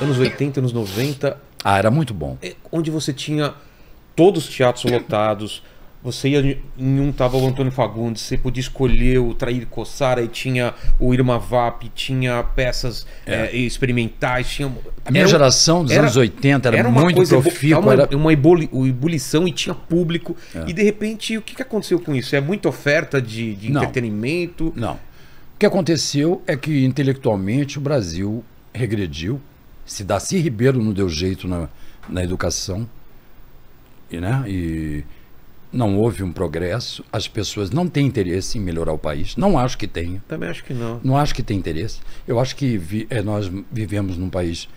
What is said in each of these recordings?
anos 80, anos 90. Ah, era muito bom. É, onde você tinha todos os teatros lotados. Você ia em um tava o Antônio Fagundes, você podia escolher o Trair Coçara e tinha o Irma Vap, tinha peças é. É, experimentais, tinha. A minha era, geração dos era, anos 80 era, era muito coisa, profícua. Uma, era uma ebulição e tinha público. É. E de repente, o que, que aconteceu com isso? É muita oferta de, de Não. entretenimento? Não. O que aconteceu é que intelectualmente o Brasil regrediu se Daci Ribeiro não deu jeito na, na educação, e, né, e não houve um progresso, as pessoas não têm interesse em melhorar o país. Não acho que tenha. Também acho que não. Não acho que tem interesse. Eu acho que vi, é, nós vivemos num país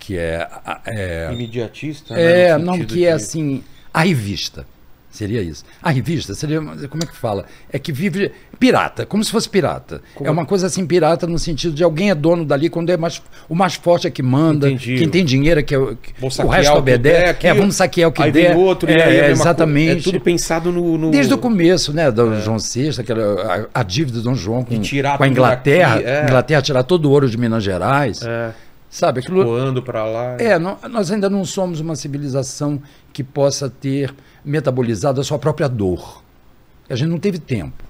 que é. é Imediatista? Né, é, né? não, que de... é assim, à revista. Seria isso. A revista seria. Como é que fala? É que vive. Pirata, como se fosse pirata. Como? É uma coisa assim, pirata, no sentido de alguém é dono dali, quando é mais, o mais forte é que manda, Entendi. quem tem dinheiro é que, que é o resto obedece. É, vamos saquear o que aí der. É, vem outro, é, é, exatamente. é tudo pensado no, no, Desde o começo, né? Dom é. João VI, aquela, a, a, dívida do Dom João com, com a Inglaterra. Aqui, é. Inglaterra tirar todo o ouro de Minas Gerais. É. Sabe, aquilo... Voando para lá. É, não, nós ainda não somos uma civilização que possa ter metabolizado a sua própria dor. A gente não teve tempo.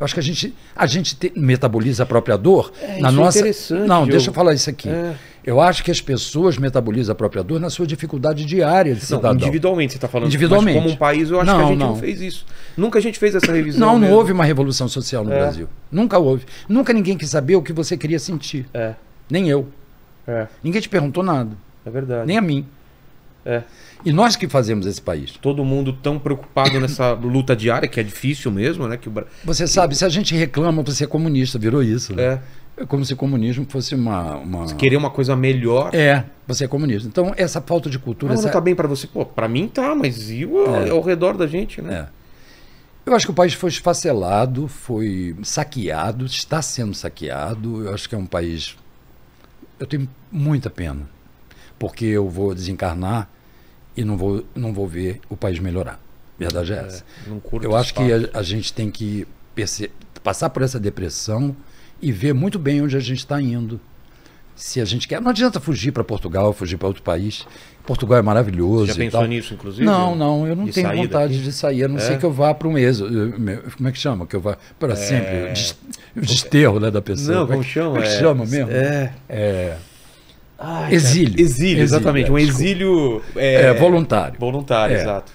Eu acho que a gente, a gente te, metaboliza a própria dor é, na é nossa. É não, deixa eu falar isso aqui. É. Eu acho que as pessoas metabolizam a própria dor na sua dificuldade diária de cidadão. Não, individualmente você está falando. Individualmente. como um país, eu acho não, que a gente não. não. fez isso. Nunca a gente fez essa revisão. Não, não mesmo. houve uma revolução social no é. Brasil. Nunca houve. Nunca ninguém quis saber o que você queria sentir. É. Nem eu. É. Ninguém te perguntou nada. É verdade. Nem a mim. É. E nós que fazemos esse país. Todo mundo tão preocupado nessa luta diária, que é difícil mesmo, né? Que o... Você sabe, se a gente reclama, você é comunista, virou isso. Né? É. é como se o comunismo fosse uma, uma. Se querer uma coisa melhor. É, você é comunista. Então, essa falta de cultura. Não, essa... não tá bem para você. Pô, pra mim tá, mas e o... É. é. ao redor da gente, né? É. Eu acho que o país foi esfacelado, foi saqueado, está sendo saqueado. Eu acho que é um país eu tenho muita pena, porque eu vou desencarnar e não vou, não vou ver o país melhorar. Verdade é, é essa. É, eu acho que a, a, gente tem que passar por essa depressão e ver muito bem onde a gente está indo se a gente quer. Não adianta fugir para Portugal, fugir para outro país. Portugal é maravilhoso. Você já pensou nisso, inclusive? Não, não, eu não tenho vontade daqui? de sair, a não é? ser que eu vá para um êxodo. Como é que chama? Que eu vá para é... sempre. O desterro né, da pessoa. Não, como, é chama? É, é chama mesmo? É. é... Ai, exílio. exílio. exílio. exatamente. É, um exílio. É, voluntário. Voluntário, exato.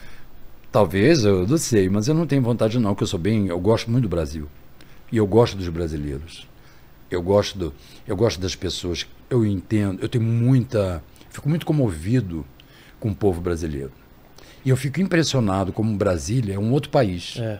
Talvez, eu não sei, mas eu não tenho vontade, não, porque eu sou bem. Eu gosto muito do Brasil. E eu gosto dos brasileiros. Eu gosto, do, eu gosto das pessoas, eu entendo, eu tenho muita. Fico muito comovido com o povo brasileiro. E eu fico impressionado como Brasília é um outro país. É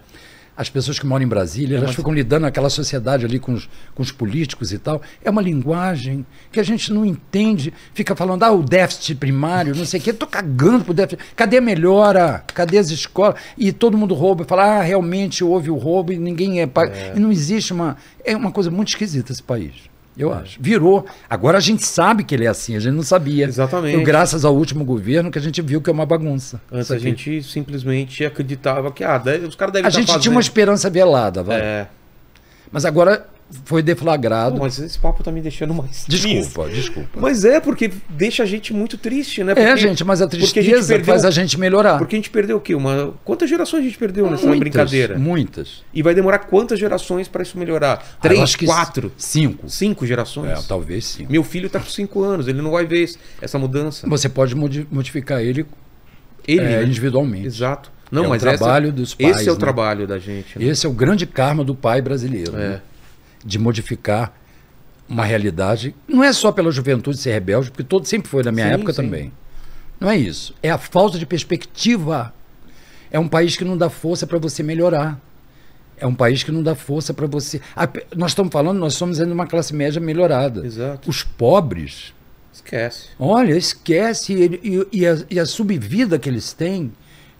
as pessoas que moram em Brasília, elas ficam lidando naquela sociedade ali com os, com os políticos e tal. É uma linguagem que a gente não entende. Fica falando, ah, o déficit primário, não sei o quê. Estou cagando o déficit. Cadê a melhora? Cadê as escolas? E todo mundo rouba. Fala, ah, realmente houve o roubo e ninguém é pago. É. E não existe uma... É uma coisa muito esquisita esse país. Eu acho. Virou. Agora a gente sabe que ele é assim, a gente não sabia. Exatamente. graças ao último governo que a gente viu que é uma bagunça. Antes a gente simplesmente acreditava que ah, os caras devem A gente fazendo. tinha uma esperança velada, vai. É. Mas agora foi deflagrado. Não, mas esse papo tá me deixando mais triste. desculpa. desculpa Mas é, porque deixa a gente muito triste, né? É, porque, é, gente, mas a tristeza a perdeu, faz a gente melhorar. Porque a gente perdeu o quê? Uma, quantas gerações a gente perdeu nessa muitas, brincadeira? Muitas. E vai demorar quantas gerações para isso melhorar? Três, ah, quatro? Cinco. Cinco gerações? É, talvez sim Meu filho tá com cinco anos, ele não vai ver essa mudança. Você pode modificar ele, ele é, né? individualmente. Exato. Não, é mas o trabalho essa, dos pais. Esse é o né? trabalho da gente. Né? Esse é o grande karma do pai brasileiro. É. Né? de modificar uma realidade. Não é só pela juventude ser rebelde, porque todo sempre foi na minha sim, época sim. também. Não é isso. É a falta de perspectiva. É um país que não dá força para você melhorar. É um país que não dá força para você. A, nós estamos falando, nós somos ainda uma classe média melhorada. Exato. Os pobres. Esquece. Olha, esquece. E, e, e, a, e a subvida que eles têm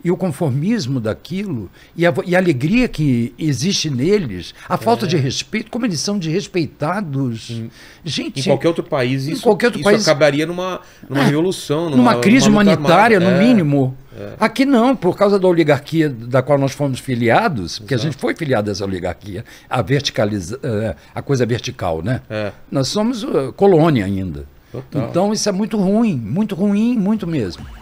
e o conformismo daquilo e a, e a alegria que existe neles, a falta é. de respeito, como eles são desrespeitados. Hum. Gente, em qualquer outro país isso, qualquer outro isso país, acabaria numa, numa é, revolução, numa, numa crise numa humanitária, armada. no é, mínimo. É. Aqui não, por causa da oligarquia da qual nós fomos filiados, porque a gente foi filiado a essa oligarquia, a verticaliza, eh, a coisa vertical, né? É. Nós somos eh, colônia ainda. Total. Então isso é muito ruim, muito ruim, muito mesmo.